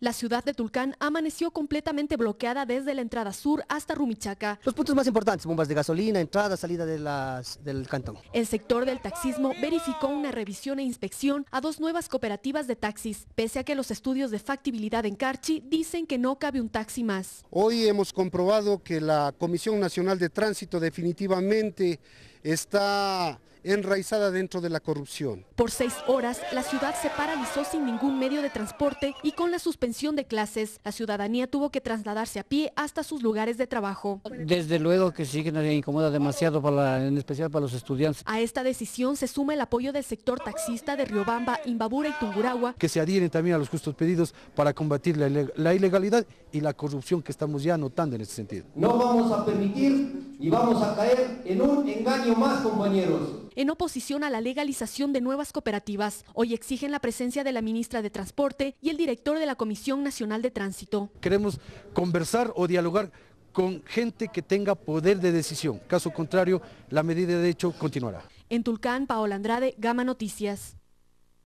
La ciudad de Tulcán amaneció completamente bloqueada desde la entrada sur hasta Rumichaca. Los puntos más importantes, bombas de gasolina, entrada, salida del cantón. El sector del taxismo verificó una revisión e inspección a dos nuevas cooperativas de taxis, pese a que los estudios de factibilidad en Carchi dicen que no cabe un taxi más. Hoy hemos comprobado que la Comisión Nacional de Tránsito definitivamente está enraizada dentro de la corrupción. Por seis horas, la ciudad se paralizó sin ningún medio de transporte y con la suspensión de clases, la ciudadanía tuvo que trasladarse a pie hasta sus lugares de trabajo. Desde luego que sí que nos incomoda demasiado, para en especial para los estudiantes. A esta decisión se suma el apoyo del sector taxista de Riobamba, Imbabura y Tunguragua. Que se adhieren también a los justos pedidos para combatir la, ilegalidad y la corrupción que estamos ya notando en este sentido. No vamos a permitir y vamos a caer en un engaño más, compañeros en oposición a la legalización de nuevas cooperativas. Hoy exigen la presencia de la ministra de Transporte y el director de la Comisión Nacional de Tránsito. Queremos conversar o dialogar con gente que tenga poder de decisión. Caso contrario, la medida de hecho continuará. En Tulcán, Paola Andrade, Gama Noticias.